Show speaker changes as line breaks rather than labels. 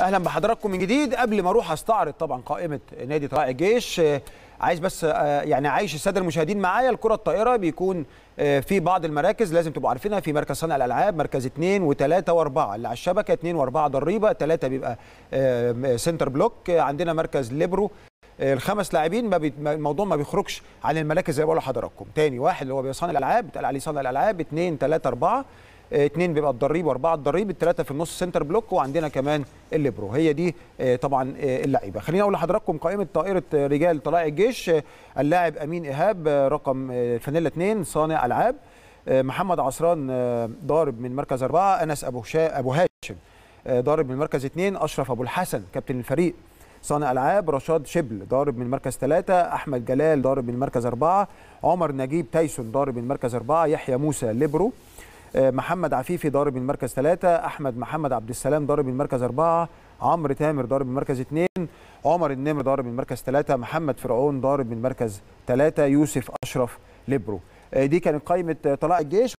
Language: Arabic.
اهلا بحضراتكم من جديد قبل ما اروح استعرض طبعا قائمه نادي طلائع الجيش آه، عايز بس آه، يعني عايش الساده المشاهدين معايا الكره الطائره بيكون آه، في بعض المراكز لازم تبقوا عارفينها في مركز صنع الالعاب مركز 2 و3 و4 اللي على الشبكه 2 و4 ضريبه 3 بيبقى سنتر بلوك عندنا مركز ليبرو الخمس لاعبين الموضوع ما بيخرجش عن المراكز زي ما بقول لحضراتكم تاني واحد اللي هو بيصنع الالعاب بيتقال عليه صانع الالعاب 2 3 4 اثنين آه، بيبقى الضريب واربعه الضريب الثلاثه في النص سنتر بلوك وعندنا كمان الليبرو هي دي آه، طبعا آه، اللعيبه خلينا اقول لحضراتكم قائمه طائره رجال طلائع الجيش اللاعب امين ايهاب رقم فانيلا 2 صانع العاب محمد عصران ضارب من مركز أربعة أنس أبو, شا... أبو هاشم ضارب من مركز اثنين أشرف أبو الحسن كابتن الفريق صانع ألعاب رشاد شبل ضارب من مركز ثلاثة أحمد جلال ضارب من مركز أربعة عمر نجيب تايسون ضارب من مركز أربعة يحيى موسى ليبرو آه، محمد عفيفي ضارب المركز ثلاثة احمد محمد عبد السلام ضارب المركز أربعة عمرو تامر ضارب المركز اثنين عمر النمر ضارب المركز ثلاثة محمد فرعون ضارب المركز ثلاثة يوسف اشرف لبرو آه، دي كانت قائمه آه، طلائع الجيش